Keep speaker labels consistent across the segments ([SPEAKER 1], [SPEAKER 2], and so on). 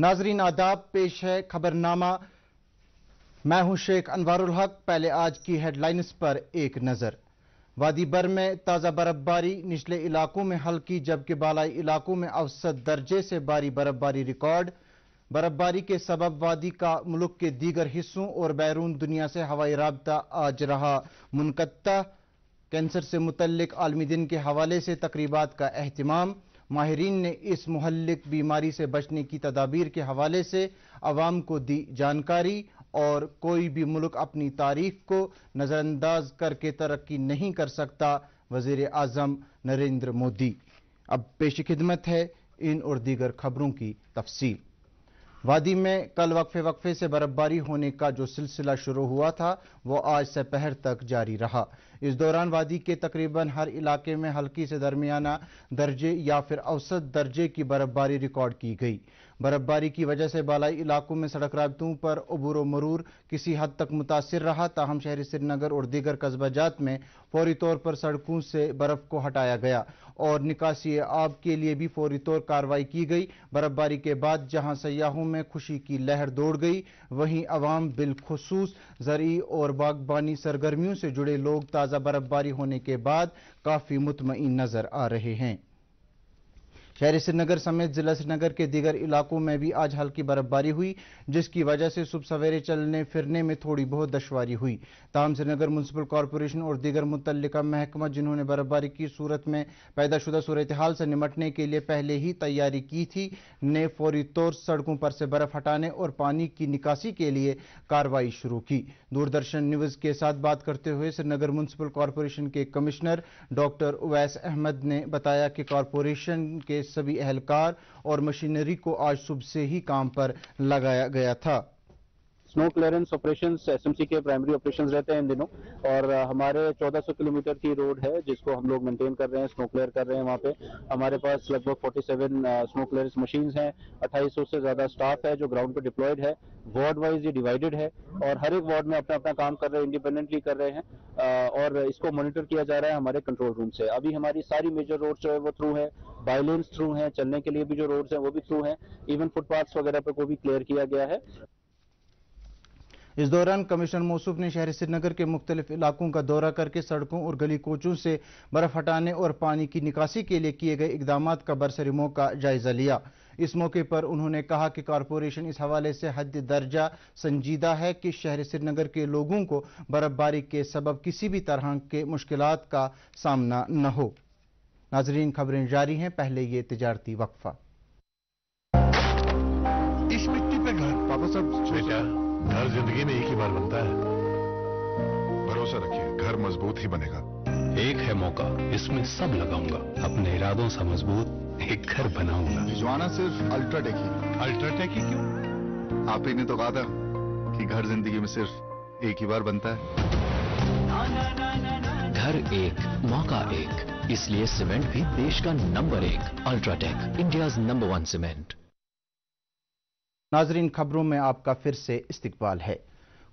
[SPEAKER 1] नाजरीन आदाब पेश है खबरनामा मैं हूं शेख अनवारुल हक पहले आज की हेडलाइंस पर एक नज़र वादी भर में ताज़ा बर्फबारी निचले इलाकों में हल्की जबकि बालाई इलाकों में औसत दर्जे से भारी बर्फबारी रिकॉर्ड बर्फबारी के सबब वादी का मुल्क के दीगर हिस्सों और बैरून दुनिया से हवाई रबता आज रहा मुनकता कैंसर से मुतलक आलमी दिन के हवाले से तकरीबा का अहतमाम माहरीन ने इस महलिक बीमारी से बचने की तदाबीर के हवाले से आवाम को दी जानकारी और कोई भी मुल्क अपनी तारीफ को नज़रअंदाज करके तरक्की नहीं कर सकता वजीर अजम नरेंद्र मोदी अब पेश खिदमत है इन और दीगर खबरों की तफसील वादी में कल वक्फे वक्फे से बर्फबारी होने का जो सिलसिला शुरू हुआ था वो आज सपहर तक जारी रहा इस दौरान वादी के तकरीबन हर इलाके में हल्की से दरमियाना दर्जे या फिर औसत दर्जे की बर्फबारी रिकॉर्ड की गई बर्फबारी की वजह से बालाई इलाकों में सड़क रबतों पर अबूर मरूर किसी हद तक मुतासर रहा ताहम शहरी श्रीनगर और दीगर कस्बा जात में फौरी तौर पर सड़कों से बर्फ को हटाया गया और निकासी आब के लिए भी फौरी तौर कार्रवाई की गई बर्फबारी के बाद जहां सयाहों में खुशी की लहर दौड़ गई वहीं अवाम बिलखसूस जरिए और बागबानी सरगर्मियों से जुड़े लोग ताज़ा बर्फबारी होने के बाद काफ़ी मुतमिन नजर आ रहे हैं खैर श्रीनगर समेत जिला श्रीनगर के दीगर इलाकों में भी आज हल्की बर्फबारी हुई जिसकी वजह से सुबह सवेरे चलने फिरने में थोड़ी बहुत दशवारी हुई तमाम श्रीनगर म्यूनसिपल कॉरपोरेशन और दीगर मुतल महकमा जिन्होंने बर्फबारी की सूरत में पैदाशुदा सूरत हाल से निमटने के लिए पहले ही तैयारी की थी ने फौरी तौर सड़कों पर से बर्फ हटाने और पानी की निकासी के लिए कार्रवाई शुरू की दूरदर्शन न्यूज के साथ बात करते हुए श्रीनगर म्यूनसिपल कॉरपोरेशन के कमिश्नर डॉक्टर उवैस अहमद ने बताया कि कॉरपोरेशन के सभी एहलकार और मशीनरी को आज सुबह से ही काम पर लगाया गया था स्नो क्लियरेंस ऑपरेशन एसएमसी के प्राइमरी ऑपरेशन रहते हैं इन दिनों और हमारे 1400 किलोमीटर की रोड है जिसको हम लोग मेंटेन कर रहे हैं स्नो क्लियर कर रहे हैं वहाँ पे हमारे पास लगभग 47 स्नो क्लियरेंस मशीन हैं सौ से ज़्यादा स्टाफ है जो ग्राउंड पे डिप्लॉयड है वार्ड वाइज ये डिवाइडेड है और हर एक वार्ड में अपना अपना काम कर रहे हैं इंडिपेंडेंटली कर रहे हैं और इसको मॉनिटर किया जा रहा है हमारे कंट्रोल रूम से अभी हमारी सारी मेजर रोड जो है वो थ्रू है बाइलेंस थ्रू है चलने के लिए भी जो रोड्स हैं वो भी थ्रू हैं इवन फुटपाथ्स वगैरह पे को भी क्लियर किया गया है इस दौरान कमिश्नर मौसुफ ने शहर श्रीनगर के मुख्तलिफ इलाकों का दौरा करके सड़कों और गली कोचों से बर्फ हटाने और पानी की निकासी के लिए किए गए इकदाम का बरसरी मौका जायजा लिया इस मौके पर उन्होंने कहा कि कारपोरेशन इस हवाले से हद दर्जा संजीदा है कि शहर श्रीनगर के लोगों को बर्फबारी के सबब किसी भी तरह के मुश्किल का सामना न हो नाजरीन खबरें जारी हैं पहले ये तजारती वक्फा इस मिट्टी पे घर पापा सब बेटा घर जिंदगी में एक ही बार बनता है भरोसा रखिए घर मजबूत ही बनेगा एक है मौका इसमें सब लगाऊंगा अपने इरादों से मजबूत एक घर बनाऊंगा भिजवाना सिर्फ अल्ट्राटेक ही अल्ट्राटेक ही क्यों आप ही ने तो कहा था कि घर जिंदगी में सिर्फ एक ही बार बनता है घर एक मौका एक इसलिए सीमेंट भी देश का नंबर एक UltraTech India number one cement नाजरीन खबरों में आपका फिर से इस्तकबाल है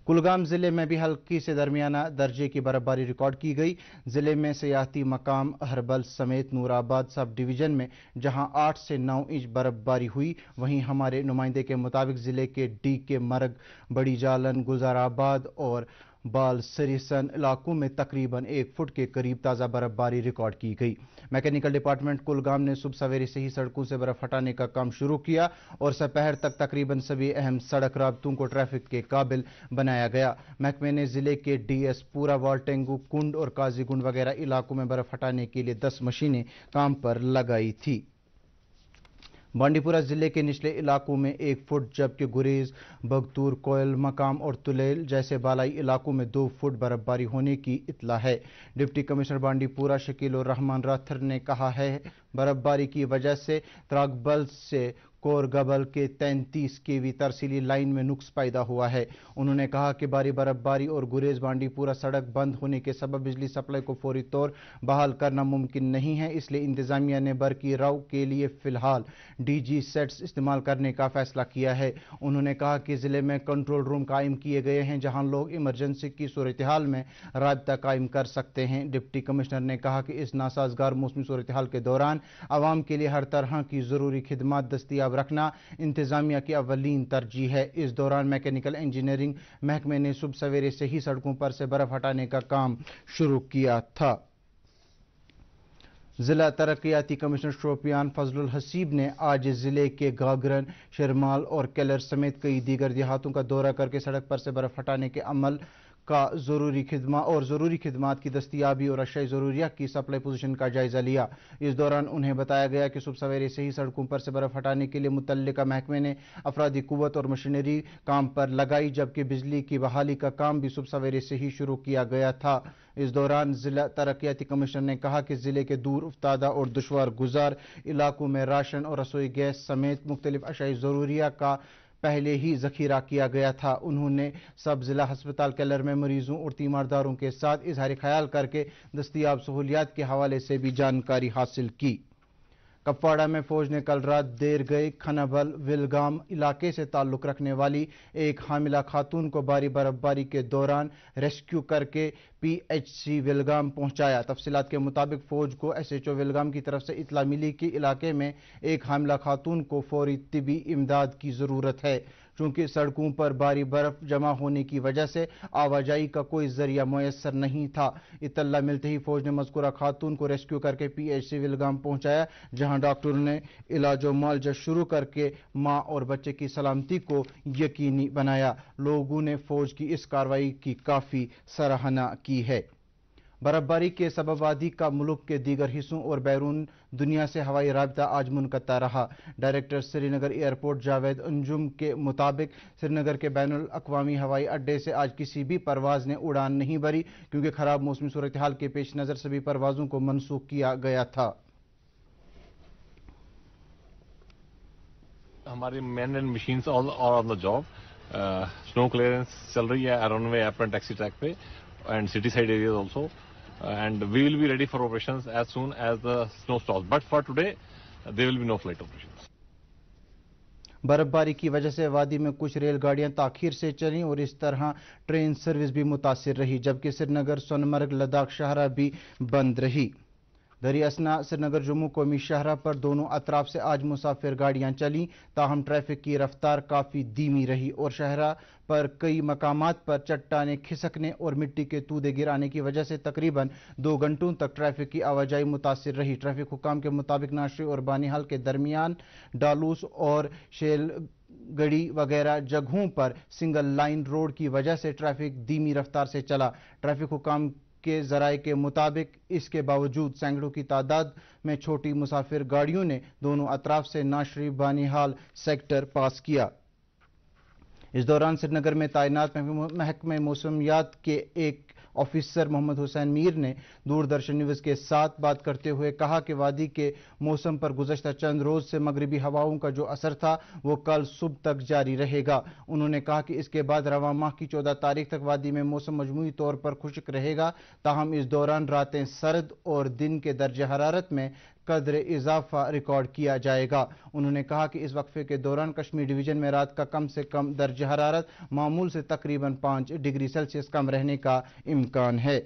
[SPEAKER 1] कुलगाम ज़िले में भी हल्की से दरमियाना दर्जे की बर्फबारी रिकॉर्ड की गई ज़िले में सियाती मकाम अहरबल समेत नूराबाद सब डिवीज़न में जहां 8 से 9 इंच बर्फबारी हुई वहीं हमारे नुमाइंदे के मुताबिक ज़िले के डी के मरग बड़ी जालन गुजाराबाद और बाल सरीसन इलाकों में तकरीबन एक फुट के करीब ताज़ा बर्फबारी रिकॉर्ड की गई मैकेनिकल डिपार्टमेंट कुलगाम ने सुबह सवेरे से ही सड़कों से बर्फ हटाने का काम शुरू किया और सपहर तक तकरीबन सभी अहम सड़क रबतों को ट्रैफिक के काबिल बनाया गया महकमे ने जिले के डी एस पूरा वालटेंगू कुंड और काजीगुंड वगैरह इलाकों में बर्फ हटाने के लिए दस मशीनें काम पर लगाई थी बांडीपुरा जिले के निचले इलाकों में एक फुट जबकि गुरेज बगतूर कोयल मकाम और तुलेल जैसे बालाई इलाकों में दो फुट बर्फबारी होने की इतला है डिप्टी कमिश्नर बांडीपुरा शकील और रहमान राथर ने कहा है बर्फबारी की वजह से त्रागबल से कोरगबल के 33 वी तरसीली लाइन में नुक्स पैदा हुआ है उन्होंने कहा कि भारी बर्फबारी और गुरेज बांडीपुरा सड़क बंद होने के सबब बिजली सप्लाई को फौरी तौर बहाल करना मुमकिन नहीं है इसलिए इंतजामिया ने बरकी राव के लिए फिलहाल डी जी सेट्स इस्तेमाल करने का फैसला किया है उन्होंने कहा कि जिले में कंट्रोल रूम कायम किए गए हैं जहाँ लोग इमरजेंसी की सूरत हाल में रबता कायम कर सकते हैं डिप्टी कमिश्नर ने कहा कि इस नासाजगार मौसमी सूरत हाल के दौरान आवाम के लिए हर तरह की जरूरी खदमात दस्तियाब हिसाब रखना इंतजामिया की अवलिन तरजीह है इस दौरान मैकेनिकल इंजीनियरिंग महकमे ने सुबह सवेरे से ही सड़कों पर से बर्फ हटाने का काम शुरू किया था जिला तरक्याती कमिश्नर शोपियान फजल हसीब ने आज जिले के गागरन शरमाल और कैलर समेत कई दीगर देहातों का दौरा करके सड़क पर से बर्फ हटाने के अमल का ज़रूरी खदमा और ज़रूरी खदमात की दस्तियाबी और अशाई ज़रूरिया की सप्लाई पोजिशन का जायज़ा लिया इस दौरान उन्हें बताया गया कि सुबह सवेरे से ही सड़कों पर से बर्फ़ हटाने के लिए मुतल महकमे ने अफराधी कुत और मशीनरी काम पर लगाई जबकि बिजली की बहाली का काम भी सुबह सवेरे से ही शुरू किया गया था इस दौरान ज़िला तरक्याती कमिश्नर ने कहा कि ज़िले के दूर उफ्तादा और दुशवार गुजार इलाकों में राशन और रसोई गैस समेत मुख्तलिफ अशाई ज़रूरिया का पहले ही जखीरा किया गया था उन्होंने सब जिला हस्पताल कैलर में मरीजों और तीमारदारों के साथ इजहार ख्याल करके दस्तियाब सहूलियात के हवाले से भी जानकारी हासिल की कपवाड़ा में फौज ने कल रात देर गए खनाबल विलगाम इलाके से ताल्लुक़ रखने वाली एक हामिला खातून को भारी बर्फबारी के दौरान रेस्क्यू करके पी एच सी विलगाम पहुंचाया तफसीत के मुताबिक फौज को एस एच ओ विलगाम की तरफ से इतला मिली कि इलाके में एक हामिला खातून को फौरी तबी इमदाद की ज़रूरत है चूंकि सड़कों पर भारी बर्फ जमा होने की वजह से आवाजाही का कोई जरिया मैसर नहीं था इतला मिलते ही फौज ने मजकूरा खातून को रेस्क्यू करके पी एच सी विलगाम पहुंचाया जहां डॉक्टरों ने इलाज मुआवजा शुरू करके माँ और बच्चे की सलामती को यकीनी बनाया लोगों ने फौज की इस कार्रवाई की काफी सराहना की है बर्फबारी के सबब का मुल्क के दीगर हिस्सों और बैरून दुनिया से हवाई रबता आज मुनता रहा डायरेक्टर श्रीनगर एयरपोर्ट जावेद अंजुम के मुताबिक श्रीनगर के बैन अवी हवाई अड्डे से आज किसी भी परवाज ने उड़ान नहीं भरी क्योंकि खराब मौसमी सूरत हाल के पेश नज़र सभी परवाजों को मनसूख किया गया था हमारी man and machine on the job snow clearance चल रही है runway up and taxi track पे and city side areas also and we will be ready for operations as soon as the snow stops. But for today, there will be no flight operations. बर्फबारी की वजह से वादी में कुछ रेलगाड़ियां ताखिर से चलीं और इस तरह ट्रेन सर्विस भी मुतासर रही जबकि श्रीनगर सोनमर्ग लद्दाख शाहरा भी बंद रही दरियासना श्रीनगर जम्मू कौमी शाहरा पर दोनों अतराफ से आज मुसाफिर गाड़ियां चलीं ताहम ट्रैफिक की रफ्तार काफ़ी धीमी रही और शाहरा पर कई मकाम पर चट्टाने खिसकने और मिट्टी के तूदे गिराने की वजह से तकरीबन दो घंटों तक ट्रैफिक की आवाजाही मुतासर रही ट्रैफिक हुकाम के मुताबिक नाशरी और बानिहाल के दरमियान डालूस और शेल गड़ी वगैरह जगहों पर सिंगल लाइन रोड की वजह से ट्रैफिक धीमी रफ्तार से चला ट्रैफिक हुकाम के जराए के मुताबिक इसके बावजूद सैकड़ों की तादाद में छोटी मुसाफिर गाड़ियों ने दोनों अतराफ से नाशरीफ बानिहाल सेक्टर पास किया इस दौरान श्रीनगर में तैनात महकमे मौसमियात के एक ऑफिसर मोहम्मद हुसैन मीर ने दूरदर्शन न्यूज़ के साथ बात करते हुए कहा कि वादी के मौसम पर गुजशत चंद रोज़ से मगरबी हवाओं का जो असर था वो कल सुबह तक जारी रहेगा उन्होंने कहा कि इसके बाद रवा माह की चौदह तारीख तक वादी में मौसम मजमू तौर पर खुशक रहेगा ताहम इस दौरान रातें सर्द और दिन के दर्ज हरारत में कदर इजाफा रिकॉर्ड किया जाएगा उन्होंने कहा कि इस वक्फे के दौरान कश्मीर डिवीजन में रात का कम से कम दर्ज हरारत मामूल से तकरीबन पाँच डिग्री सेल्सियस कम रहने का इम्कान है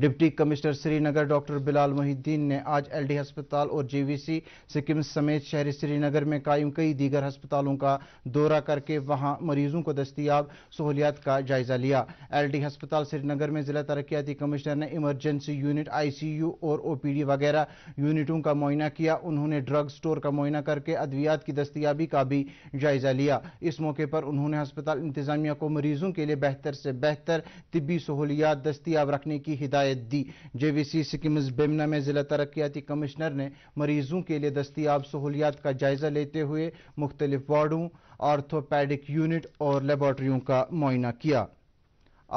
[SPEAKER 1] deputy commissioner Srinagar doctor Bilal Mohiuddin ने आज एलडी अस्पताल और सी सिक्किम समेत शहरी श्रीनगर में कायम कई दीगर अस्पतालों का दौरा करके वहां मरीजों को दस्तियाब सहूलियात का जायजा लिया एलडी अस्पताल श्रीनगर में जिला तरक्याती कमिश्नर ने इमरजेंसी यूनिट आईसीयू और ओपीडी वगैरह यूनिटों का मुआयना किया उन्होंने ड्रग स्टोर का मुआयना करके अद्वियात की दस्तियाबी का भी जायजा लिया इस मौके पर उन्होंने अस्पताल इंतजामिया को मरीजों के लिए बेहतर से बेहतर तिबी सहूलियात दस्तियाब रखने की हिदायत हिदायत दी जेवीसी सिक्किम बेमना में ज़िला तरक्याती कमिश्नर ने मरीजों के लिए दस्तियाब सहूलियात का जायज़ा लेते हुए मुख्तलिफ वार्डों आर्थोपैडिक यूनिट और लेबॉर्ट्रियों का मुआयना किया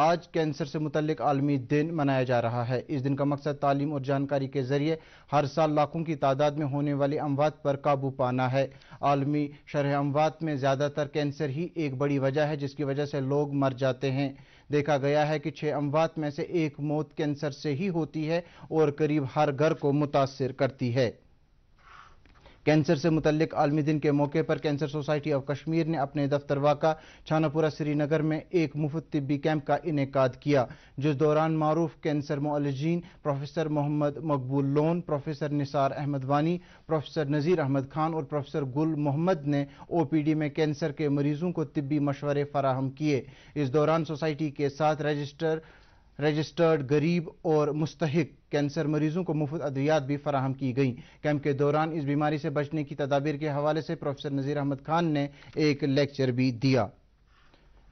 [SPEAKER 1] आज कैंसर से मुतलिक आलमी दिन मनाया जा रहा है इस दिन का मकसद तालीम और जानकारी के जरिए हर साल लाखों की तादाद में होने वाली अमवात पर काबू पाना है आलमी शरह अमवात में ज़्यादातर कैंसर ही एक बड़ी वजह है जिसकी वजह से लोग मर जाते हैं देखा गया है कि छः अमवात में से एक मौत कैंसर से ही होती है और करीब हर घर को मुतासर करती है कैंसर से मुतलिक आलमी दिन के मौके पर कैंसर सोसाइटी ऑफ कश्मीर ने अपने दफ्तर वाका छानापुरा श्रीनगर में एक मुफ्त तिब्बी कैंप का इनका किया जिस दौरान मारूफ कैंसर मोलजीन प्रोफेसर मोहम्मद मकबूल लोन प्रोफेसर निसार अहमद वानी प्रोफेसर नज़ीर अहमद खान और प्रोफेसर गुल मोहम्मद ने ओ पी डी में कैंसर के मरीजों को तिब्बी मशवरे फराहम किए इस दौरान सोसाइटी के साथ रजिस्टर रजिस्टर्ड गरीब और मुस्तक कैंसर मरीजों को मुफ्त अद्वियात भी फराहम की गई कैंप के दौरान इस बीमारी से बचने की तदाबीर के हवाले से प्रोफेसर नज़ीर अहमद खान ने एक लेक्चर भी दिया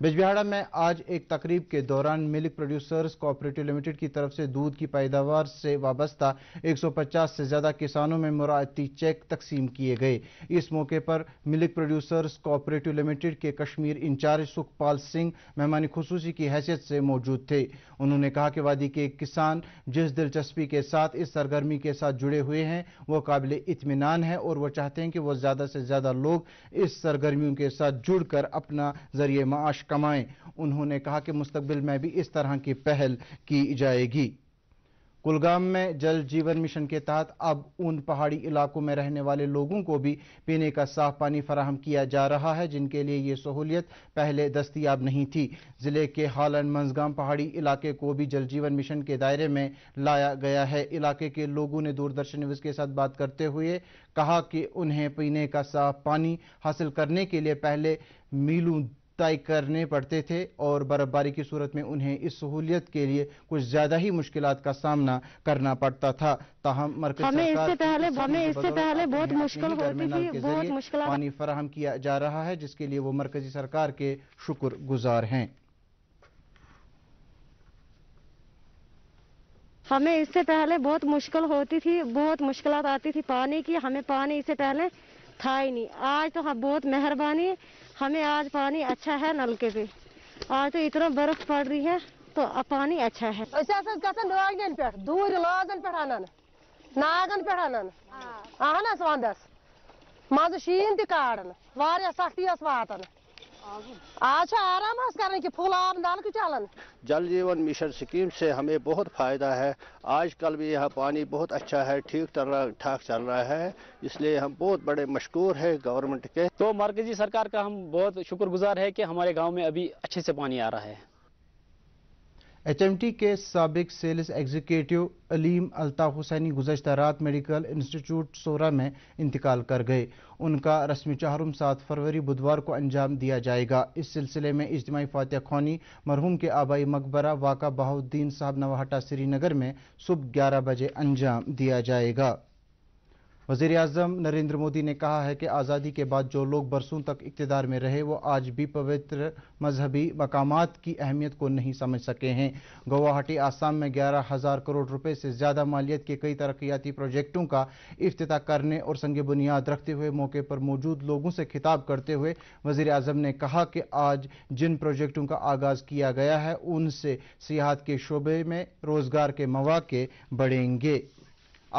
[SPEAKER 1] बिजबिहाड़ा में आज एक तकरीब के दौरान मिल्क प्रोड्यूसर्स कोऑपरेटिव लिमिटेड की तरफ से दूध की पैदावार से वाबस्ता 150 से ज़्यादा किसानों में मुराती चेक तकसीम किए गए इस मौके पर मिल्क प्रोड्यूसर्स कोऑपरेटिव लिमिटेड के कश्मीर इंचार्ज सुखपाल सिंह मेहमानी खसूसी की हैसियत से मौजूद थे उन्होंने कहा कि वादी के किसान जिस दिलचस्पी के साथ इस सरगर्मी के साथ जुड़े हुए हैं वो काबिल इतमान है और वह चाहते हैं कि वह ज़्यादा से ज़्यादा लोग इस सरगर्मियों के साथ जुड़कर अपना जरिए माश कमाएं उन्होंने कहा कि मुस्तबिल में भी इस तरह की पहल की जाएगी कुलगाम में जल जीवन मिशन के तहत अब उन पहाड़ी इलाकों में रहने वाले लोगों को भी पीने का साफ पानी फराहम किया जा रहा है जिनके लिए ये सहूलियत पहले दस्तियाब नहीं थी जिले के हालन मंजगाम पहाड़ी इलाके को भी जल जीवन मिशन के दायरे में लाया गया है इलाके के लोगों ने दूरदर्शन न्यूज़ के साथ बात करते हुए कहा कि उन्हें पीने का साफ पानी हासिल करने के लिए पहले मीलों तय करने पड़ते थे और बर्फबारी की सूरत में उन्हें इस सहूलियत के लिए कुछ ज्यादा ही मुश्किल का सामना करना पड़ता था ताहम मरकज हमें इससे पहले हमें इससे पहले बहुत मुश्किल होती थी बहुत मुश्किल पानी फराहम किया जा रहा है जिसके लिए वो मरकजी सरकार के शुक्र गुजार हैं हमें इससे पहले बहुत मुश्किल होती थी बहुत मुश्किल आती थी पानी की हमें पानी इससे पहले था ही नहीं आज तो हम बहुत मेहरबानी हमें आज पानी अच्छा है नलके पे आज तो इतना बर्फ पड़ रही है तो पानी अच्छा है नागन पे दूर लागन पे अनान नागन पे अनान अहन वंदस मज शीन तड़ान सख्ती वातान अच्छा आराम करने की फूलान दाल की चालन जल जीवन मिशन स्कीम से हमें बहुत फ़ायदा है आजकल भी यहाँ पानी बहुत अच्छा है ठीक चल रहा ठाक चल रहा है इसलिए हम बहुत बड़े मशहूर है गवर्नमेंट के तो मरकजी सरकार का हम बहुत शुक्रगुजार है कि हमारे गाँव में अभी अच्छे से पानी आ रहा है एचएमटी के सबक सेल्स एग्जीक्यूटिव अलीम अल्ताफ हुसैनी गुजशत रात मेडिकल इंस्टीट्यूट सोरा में इंतकाल कर गए उनका रस्मी चाहरुम सात फरवरी बुधवार को अंजाम दिया जाएगा इस सिलसिले में इज्तमी फातह खौनी मरहूम के आबाई मकबरा वाका बहाउद्दीन साहब नवाहटा श्रीनगर में सुबह ग्यारह बजे अंजाम दिया जाएगा वजीर अजम नरेंद्र मोदी ने कहा है कि आज़ादी के बाद जो लोग बरसों तक इकतदार में रहे वो आज भी पवित्र मजहबी मकाम की अहमियत को नहीं समझ सके हैं गुवाहाटी आसाम में ग्यारह हज़ार करोड़ रुपए से ज़्यादा मालियत के कई तरक्याती प्रोजेक्टों का अफ्ताह करने और संग बुनियाद रखते हुए मौके पर मौजूद लोगों से खिताब करते हुए वजीर अजम ने कहा कि आज जिन प्रोजेक्टों का आगाज़ किया गया है उनसे सियाहत के शोबे में रोज़गार के मौाक़े बढ़ेंगे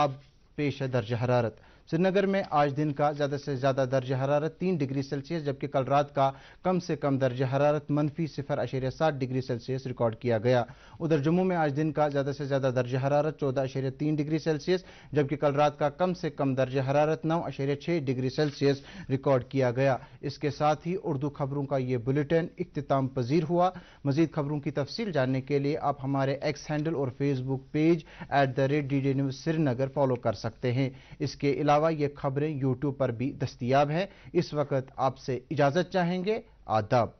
[SPEAKER 1] अब پیش درجة درجہ حرارت श्रीनगर में आज दिन का ज़्यादा से ज़्यादा दर्ज हरारत तीन डिग्री सेल्सियस जबकि कल रात का कम से कम दर्ज हरारत मनफी सिफर अशरिया सात डिग्री सेल्सियस रिकॉर्ड किया गया उधर जम्मू में आज दिन का ज़्यादा से ज़्यादा दर्ज हरारत चौदह अशरिया तीन डिग्री सेल्सियस जबकि कल रात का कम से कम दर्ज हरारत नौ अशरिया छह डिग्री सेल्सियस रिकॉर्ड किया गया इसके साथ ही उर्दू खबरों का यह बुलेटिन इख्ताम पजीर हुआ मजीद खबरों की तफसील जानने के लिए आप हमारे एक्स हैंडल और Facebook page at the rate D D news Srinagar follow कर सकते हैं इसके अलावा अलावा ये खबरें यूट्यूब पर भी दस्तियाब हैं इस वक्त आपसे इजाज़त चाहेंगे आदाब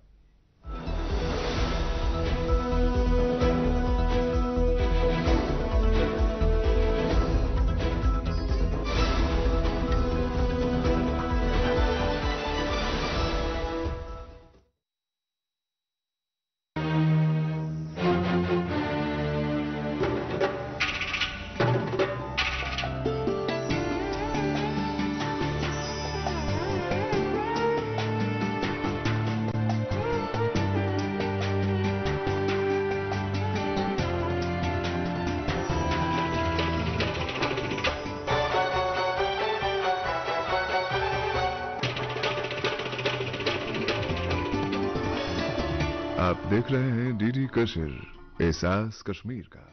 [SPEAKER 1] देख रहे हैं डीडी कशिर एहसास कश्मीर का